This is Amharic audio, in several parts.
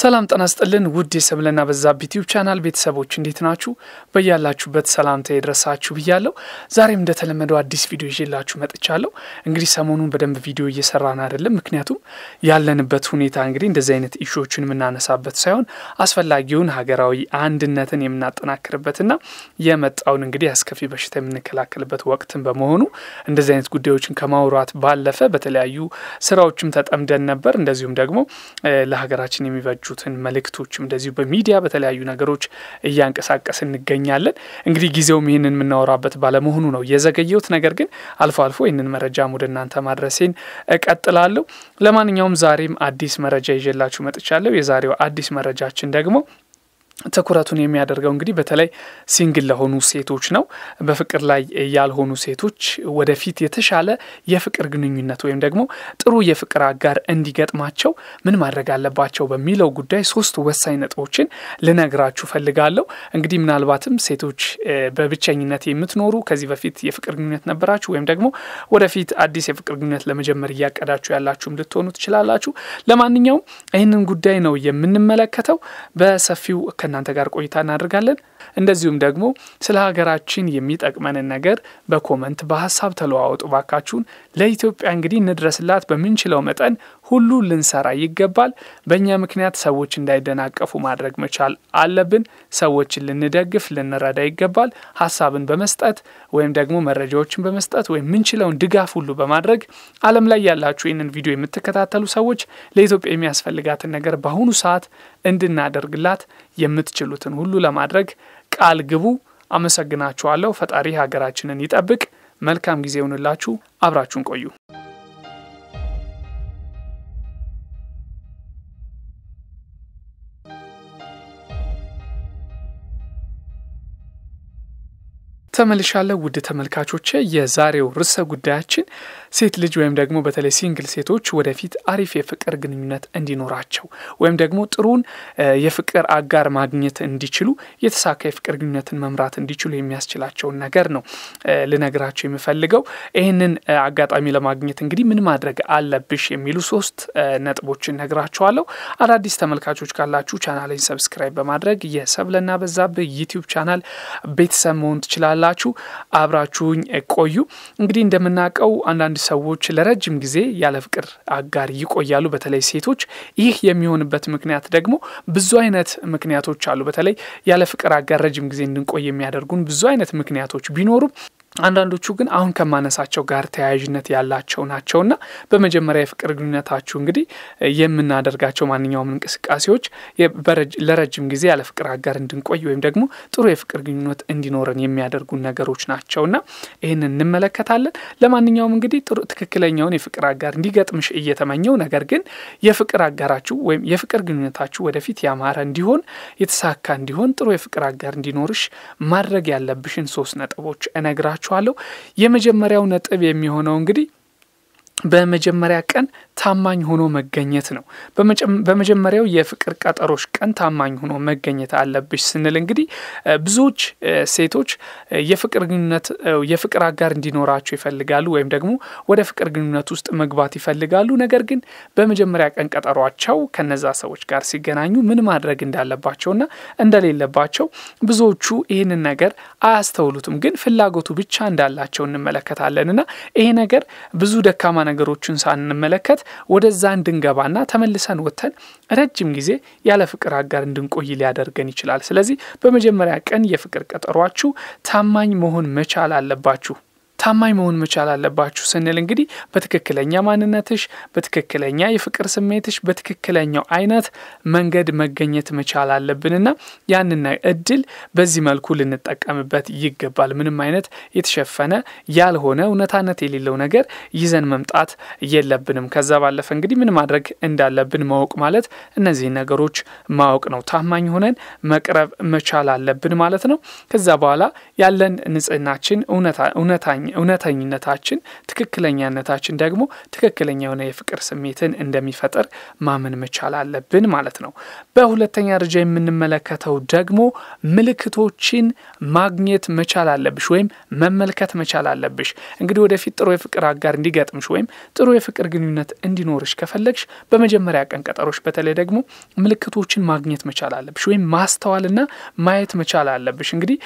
ሰላም ጠናስጥልን ውድ የሰብለና በዛብህ ዩቲዩብ ቻናል ቤተሰቦች እንዴት ናችሁ? በያላችሁበት ሰላምታ የደረሳችሁ ብያለሁ። ዛሬም እንደተለመደው አዲስ ቪዲዮ ይዤላችሁ መጥቻለሁ። እንግዲህ ሰሞኑን በደንብ ቪዲዮ እየሰራን አይደለም፣ ምክንያቱም ያለንበት ሁኔታ እንግዲህ እንደዚህ አይነት ኢሹዎችን የምናነሳበት ሳይሆን አስፈላጊውን ሀገራዊ አንድነትን የምናጠናክርበትና የመጣውን እንግዲህ አስከፊ በሽታ የምንከላከልበት ወቅትን በመሆኑ እንደዚህ አይነት ጉዳዮችን ከማውራት ባለፈ በተለያዩ ስራዎችም ተጠምደን ነበር። እንደዚሁም ደግሞ ለሀገራችን የሚበጁ ያላችሁትን መልእክቶች እንደዚሁ በሚዲያ በተለያዩ ነገሮች እያንቀሳቀስ እንገኛለን። እንግዲህ ጊዜውም ይህንን የምናወራበት ባለመሆኑ ነው የዘገየሁት። ነገር ግን አልፎ አልፎ ይህንን መረጃም ወደ እናንተ ማድረሴን እቀጥላለሁ። ለማንኛውም ዛሬም አዲስ መረጃ ይዤላችሁ መጥቻለሁ። የዛሬው አዲስ መረጃችን ደግሞ ትኩረቱን የሚያደርገው እንግዲህ በተለይ ሲንግል ለሆኑ ሴቶች ነው። በፍቅር ላይ ያልሆኑ ሴቶች ወደፊት የተሻለ የፍቅር ግንኙነት ወይም ደግሞ ጥሩ የፍቅር አጋር እንዲገጥማቸው ምን ማድረግ አለባቸው በሚለው ጉዳይ ሶስት ወሳኝ ነጥቦችን ልነግራችሁ ፈልጋለሁ። እንግዲህ ምናልባትም ሴቶች በብቸኝነት የምትኖሩ ከዚህ በፊት የፍቅር ግንኙነት ነበራችሁ ወይም ደግሞ ወደፊት አዲስ የፍቅር ግንኙነት ለመጀመር እያቀዳችሁ ያላችሁም ልትሆኑ ትችላላችሁ። ለማንኛውም ይህንን ጉዳይ ነው የምንመለከተው በሰፊው ከእናንተ ጋር ቆይታ እናደርጋለን። እንደዚሁም ደግሞ ስለ ሀገራችን የሚጠቅመንን ነገር በኮመንት በሀሳብ ተለዋወጡ ባካችሁን። ለኢትዮጵያ እንግዲህ እንድረስላት በምንችለው መጠን ሁሉ ልንሰራ ይገባል። በእኛ ምክንያት ሰዎች እንዳይደናቀፉ ማድረግ መቻል አለብን። ሰዎችን ልንደግፍ፣ ልንረዳ ይገባል። ሀሳብን በመስጠት ወይም ደግሞ መረጃዎችን በመስጠት ወይም ምንችለውን ድጋፍ ሁሉ በማድረግ ዓለም ላይ ያላችሁ ይህንን ቪዲዮ የምትከታተሉ ሰዎች ለኢትዮጵያ የሚያስፈልጋትን ነገር በአሁኑ ሰዓት እንድናደርግላት የም የምትችሉትን ሁሉ ለማድረግ ቃል ግቡ። አመሰግናችኋለሁ። ፈጣሪ ሀገራችንን ይጠብቅ። መልካም ጊዜ ይሁንላችሁ። አብራችሁን ቆዩ። ተመልሻለሁ ውድ ተመልካቾች የዛሬው ርዕሰ ጉዳያችን ሴት ልጅ ወይም ደግሞ በተለይ ሲንግል ሴቶች ወደፊት አሪፍ የፍቅር ግንኙነት እንዲኖራቸው ወይም ደግሞ ጥሩን የፍቅር አጋር ማግኘት እንዲችሉ የተሳካ የፍቅር ግንኙነትን መምራት እንዲችሉ የሚያስችላቸውን ነገር ነው ልነግራቸው የምፈልገው። ይህንን አጋጣሚ ለማግኘት እንግዲህ ምን ማድረግ አለብሽ የሚሉ ሶስት ነጥቦችን ነግራቸዋለሁ። አዳዲስ ተመልካቾች ካላችሁ ቻናልን ሰብስክራይብ በማድረግ የሰብለና በዛብህ ዩቲዩብ ቻናል ቤተሰብ መሆን ትችላለ ካላችሁ አብራችሁኝ ቆዩ። እንግዲህ እንደምናውቀው አንዳንድ ሰዎች ለረጅም ጊዜ ያለ ፍቅር አጋር ይቆያሉ፣ በተለይ ሴቶች። ይህ የሚሆንበት ምክንያት ደግሞ ብዙ አይነት ምክንያቶች አሉ። በተለይ ያለ ፍቅር አጋር ረጅም ጊዜ እንድንቆይ የሚያደርጉን ብዙ አይነት ምክንያቶች ቢኖሩም አንዳንዶቹ ግን አሁን ከማነሳቸው ጋር ተያያዥነት ያላቸው ናቸውና በመጀመሪያ የፍቅር ግንኙነታችሁ እንግዲህ የምናደርጋቸው ማንኛውም እንቅስቃሴዎች ለረጅም ጊዜ ያለ ፍቅር አጋር እንድንቆይ ወይም ደግሞ ጥሩ የፍቅር ግንኙነት እንዲኖረን የሚያደርጉን ነገሮች ናቸውና ይህን እንመለከታለን። ለማንኛውም እንግዲህ ጥሩ ትክክለኛውን የፍቅር አጋር እንዲገጥምሽ እየተመኘው ነገር ግን የፍቅር አጋራችሁ ወይም የፍቅር ግንኙነታችሁ ወደፊት ያማረ እንዲሆን የተሳካ እንዲሆን ጥሩ የፍቅር አጋር እንዲኖርሽ ማድረግ ያለብሽን ሶስት ነጥቦች እነግራችሁ እላችኋለሁ። የመጀመሪያው ነጥብ የሚሆነው እንግዲህ በመጀመሪያ ቀን ታማኝ ሆኖ መገኘት ነው። በመጀመሪያው የፍቅር ቀጠሮች ቀን ታማኝ ሆኖ መገኘት አለብሽ ስንል እንግዲህ ብዙዎች ሴቶች የፍቅር ግንኙነት የፍቅር አጋር እንዲኖራቸው ይፈልጋሉ ወይም ደግሞ ወደ ፍቅር ግንኙነት ውስጥ መግባት ይፈልጋሉ። ነገር ግን በመጀመሪያ ቀን ቀጠሯቸው ከነዛ ሰዎች ጋር ሲገናኙ ምን ማድረግ እንዳለባቸውና እንደሌለባቸው ብዙዎቹ ይህንን ነገር አያስተውሉትም፣ ግን ፍላጎቱ ብቻ እንዳላቸው እንመለከታለን እና ይሄ ነገር ብዙ ደካማ ነገሮችን ሳንመለከት ወደዛ እንድንገባና ተመልሰን ወጥተን ረጅም ጊዜ ያለ ፍቅር አጋር እንድንቆይ ሊያደርገን ይችላል። ስለዚህ በመጀመሪያ ቀን የፍቅር ቀጠሯችሁ ታማኝ መሆን መቻል አለባችሁ። ታማኝ መሆን መቻል አለባችሁ ስንል እንግዲህ በትክክለኛ ማንነትሽ፣ በትክክለኛ የፍቅር ስሜትሽ፣ በትክክለኛው አይነት መንገድ መገኘት መቻል አለብንና ያንን እድል በዚህ መልኩ ልንጠቀምበት ይገባል። ምንም አይነት የተሸፈነ ያልሆነ እውነታነት የሌለው ነገር ይዘን መምጣት የለብንም። ከዛ ባለፈ እንግዲህ ምን ማድረግ እንዳለብን ማወቅ ማለት እነዚህን ነገሮች ማወቅ ነው። ታማኝ ሆነን መቅረብ መቻል አለብን ማለት ነው። ከዛ በኋላ ያለን ንጽህናችን እውነታኝ እውነተኝነታችን ትክክለኛነታችን ደግሞ ትክክለኛ የሆነ የፍቅር ስሜትን እንደሚፈጥር ማመን መቻል አለብን ማለት ነው። በሁለተኛ ደረጃ የምንመለከተው ደግሞ ምልክቶችን ማግኘት መቻል አለብሽ ወይም መመልከት መቻል አለብሽ። እንግዲህ ወደፊት ጥሩ የፍቅር አጋር እንዲገጥምሽ ወይም ጥሩ የፍቅር ግንኙነት እንዲኖርሽ ከፈለግሽ በመጀመሪያ ቀን ቀጠሮች በተለይ ደግሞ ምልክቶችን ማግኘት መቻል አለብሽ ወይም ማስተዋልና ማየት መቻል አለብሽ። እንግዲህ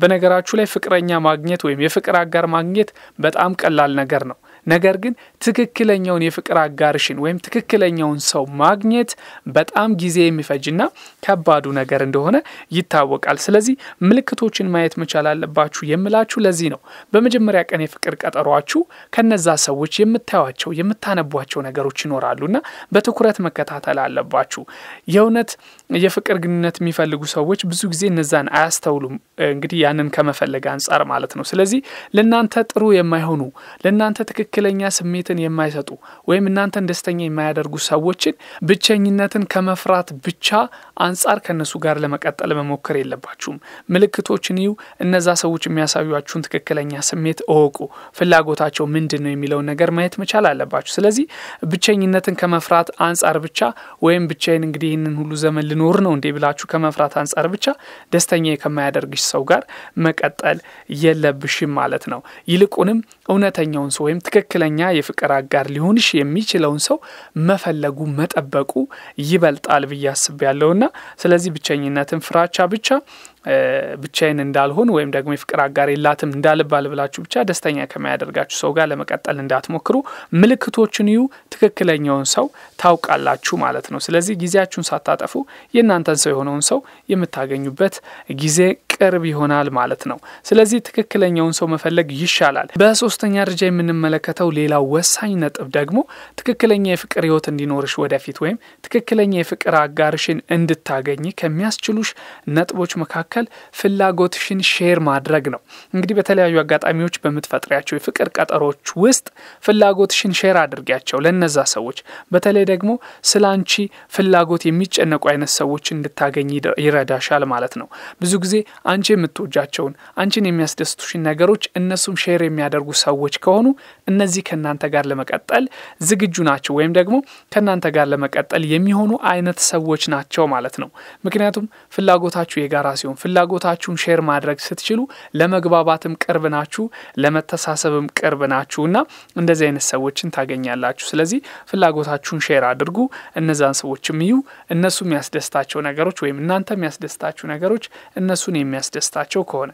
በነገራችሁ ላይ ፍቅረኛ ማግኘት ወይም የፍቅር አጋር ማግኘት በጣም ቀላል ነገር ነው። ነገር ግን ትክክለኛውን የፍቅር አጋርሽን ወይም ትክክለኛውን ሰው ማግኘት በጣም ጊዜ የሚፈጅና ከባዱ ነገር እንደሆነ ይታወቃል። ስለዚህ ምልክቶችን ማየት መቻል አለባችሁ የምላችሁ ለዚህ ነው። በመጀመሪያ ቀን የፍቅር ቀጠሯችሁ ከነዛ ሰዎች የምታዩቸው የምታነቧቸው ነገሮች ይኖራሉና በትኩረት መከታተል አለባችሁ። የእውነት የፍቅር ግንኙነት የሚፈልጉ ሰዎች ብዙ ጊዜ እነዛን አያስተውሉም። እንግዲህ ያንን ከመፈለግ አንጻር ማለት ነው። ስለዚህ ለእናንተ ጥሩ የማይሆኑ ለእናንተ ትክክል ትክክለኛ ስሜትን የማይሰጡ ወይም እናንተን ደስተኛ የማያደርጉ ሰዎችን ብቸኝነትን ከመፍራት ብቻ አንጻር ከእነሱ ጋር ለመቀጠል መሞከር የለባችሁም። ምልክቶችን ይዩ። እነዛ ሰዎች የሚያሳዩችሁን ትክክለኛ ስሜት እወቁ። ፍላጎታቸው ምንድን ነው የሚለውን ነገር ማየት መቻል አለባችሁ። ስለዚህ ብቸኝነትን ከመፍራት አንጻር ብቻ ወይም ብቻዬን እንግዲህ ይህንን ሁሉ ዘመን ልኖር ነው እንዴ ብላችሁ ከመፍራት አንጻር ብቻ ደስተኛ ከማያደርግሽ ሰው ጋር መቀጠል የለብሽም ማለት ነው። ይልቁንም እውነተኛውን ሰው ወይም ትክክለኛ የፍቅር አጋር ሊሆንሽ የሚችለውን ሰው መፈለጉ መጠበቁ ይበልጣል ብዬ ያለውና ስለዚህ ብቸኝነትን ፍራቻ ብቻ ብቻዬን እንዳልሆን ወይም ደግሞ የፍቅር አጋር የላትም እንዳልባል ብላችሁ ብቻ ደስተኛ ከሚያደርጋችሁ ሰው ጋር ለመቀጠል እንዳትሞክሩ። ምልክቶችን እዩ፣ ትክክለኛውን ሰው ታውቃላችሁ ማለት ነው። ስለዚህ ጊዜያችሁን ሳታጠፉ የእናንተን ሰው የሆነውን ሰው የምታገኙበት ጊዜ ቅርብ ይሆናል ማለት ነው። ስለዚህ ትክክለኛውን ሰው መፈለግ ይሻላል። በሶስተኛ ደረጃ የምንመለከተው ሌላው ወሳኝ ነጥብ ደግሞ ትክክለኛ የፍቅር ህይወት እንዲኖርሽ ወደፊት ወይም ትክክለኛ የፍቅር አጋርሽን እንድታገኝ ከሚያስችሉሽ ነጥቦች መካከል ፍላጎትሽን ሼር ማድረግ ነው። እንግዲህ በተለያዩ አጋጣሚዎች በምትፈጥሪያቸው የፍቅር ቀጠሮች ውስጥ ፍላጎትሽን ሼር አድርጊያቸው ለነዛ ሰዎች በተለይ ደግሞ ስለ አንቺ ፍላጎት የሚጨነቁ አይነት ሰዎች እንድታገኝ ይረዳሻል ማለት ነው። ብዙ ጊዜ አንቺ የምትወጃቸውን አንቺን የሚያስደስቱሽን ነገሮች እነሱም ሼር የሚያደርጉ ሰዎች ከሆኑ እነዚህ ከእናንተ ጋር ለመቀጠል ዝግጁ ናቸው ወይም ደግሞ ከእናንተ ጋር ለመቀጠል የሚሆኑ አይነት ሰዎች ናቸው ማለት ነው። ምክንያቱም ፍላጎታችሁ የጋራ ሲሆን ፍላጎታችሁን ሼር ማድረግ ስትችሉ ለመግባባትም ቅርብ ናችሁ፣ ለመተሳሰብም ቅርብ ናችሁ እና እንደዚህ አይነት ሰዎችን ታገኛላችሁ። ስለዚህ ፍላጎታችሁን ሼር አድርጉ፣ እነዛን ሰዎችም እዩ። እነሱ የሚያስደስታቸው ነገሮች ወይም እናንተ የሚያስደስታችሁ ነገሮች እነሱን የሚ የሚያስደስታቸው ከሆነ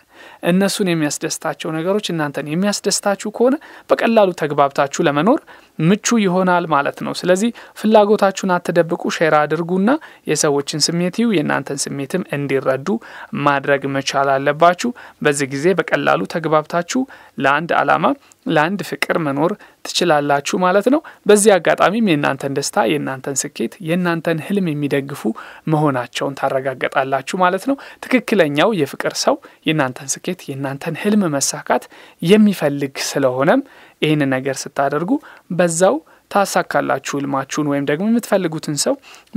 እነሱን የሚያስደስታቸው ነገሮች እናንተን የሚያስደስታችሁ ከሆነ በቀላሉ ተግባብታችሁ ለመኖር ምቹ ይሆናል ማለት ነው። ስለዚህ ፍላጎታችሁን አትደብቁ፣ ሼር አድርጉና የሰዎችን ስሜት ይዩ፣ የእናንተን ስሜትም እንዲረዱ ማድረግ መቻል አለባችሁ። በዚህ ጊዜ በቀላሉ ተግባብታችሁ ለአንድ ዓላማ ለአንድ ፍቅር መኖር ትችላላችሁ ማለት ነው። በዚህ አጋጣሚም የእናንተን ደስታ፣ የእናንተን ስኬት፣ የእናንተን ህልም የሚደግፉ መሆናቸውን ታረጋገጣላችሁ ማለት ነው። ትክክለኛው የፍቅር ሰው የእናንተን ስኬት፣ የእናንተን ህልም መሳካት የሚፈልግ ስለሆነም ይህን ነገር ስታደርጉ በዛው ታሳካላችሁ ህልማችሁን ወይም ደግሞ የምትፈልጉትን ሰው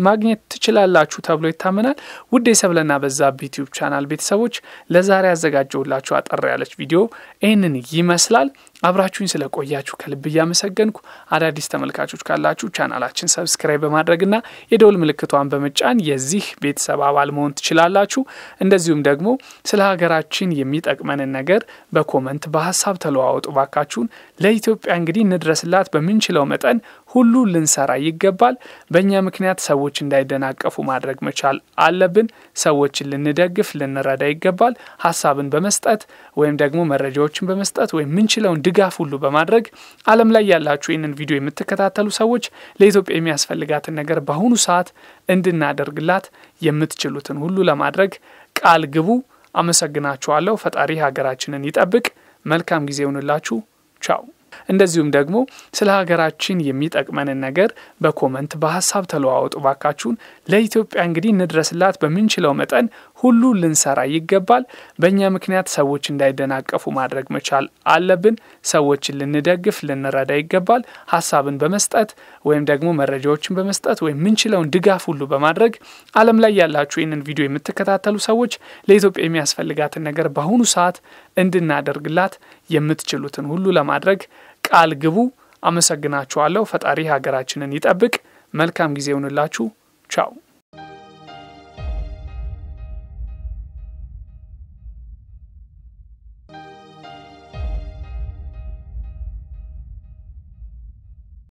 ማግኘት ትችላላችሁ ተብሎ ይታመናል። ውድ የሰብለና በዛብህ ዩቲዩብ ቻናል ቤተሰቦች ለዛሬ ያዘጋጀሁላችሁ አጠር ያለች ቪዲዮ ይህንን ይመስላል። አብራችሁኝ ስለቆያችሁ ከልብ እያመሰገንኩ አዳዲስ ተመልካቾች ካላችሁ ቻናላችን ሰብስክራይብ በማድረግና የደውል ምልክቷን በመጫን የዚህ ቤተሰብ አባል መሆን ትችላላችሁ። እንደዚሁም ደግሞ ስለ ሀገራችን የሚጠቅመንን ነገር በኮመንት በሀሳብ ተለዋወጡ ባካችሁን። ለኢትዮጵያ እንግዲህ እንድረስላት በምንችለው መጠን ሁሉ ልንሰራ ይገባል። በእኛ ምክንያት ሰዎች እንዳይደናቀፉ ማድረግ መቻል አለብን። ሰዎችን ልንደግፍ፣ ልንረዳ ይገባል። ሀሳብን በመስጠት ወይም ደግሞ መረጃዎችን በመስጠት ወይም ምንችለውን ድጋፍ ሁሉ በማድረግ ዓለም ላይ ያላችሁ ይህንን ቪዲዮ የምትከታተሉ ሰዎች ለኢትዮጵያ የሚያስፈልጋትን ነገር በአሁኑ ሰዓት እንድናደርግላት የምትችሉትን ሁሉ ለማድረግ ቃል ግቡ። አመሰግናችኋለሁ። ፈጣሪ ሀገራችንን ይጠብቅ። መልካም ጊዜ ይሁንላችሁ። ቻው። እንደዚሁም ደግሞ ስለ ሀገራችን የሚጠቅመንን ነገር በኮመንት በሀሳብ ተለዋወጡ ባካችሁን። ለኢትዮጵያ እንግዲህ እንድረስላት በምንችለው መጠን ሁሉ ልንሰራ ይገባል። በእኛ ምክንያት ሰዎች እንዳይደናቀፉ ማድረግ መቻል አለብን። ሰዎችን ልንደግፍ፣ ልንረዳ ይገባል። ሀሳብን በመስጠት ወይም ደግሞ መረጃዎችን በመስጠት ወይም ምንችለውን ድጋፍ ሁሉ በማድረግ ዓለም ላይ ያላችሁ ይህንን ቪዲዮ የምትከታተሉ ሰዎች ለኢትዮጵያ የሚያስፈልጋትን ነገር በአሁኑ ሰዓት እንድናደርግላት የምትችሉትን ሁሉ ለማድረግ ቃል ግቡ። አመሰግናችኋለሁ። ፈጣሪ ሀገራችንን ይጠብቅ። መልካም ጊዜ ይሁንላችሁ። ቻው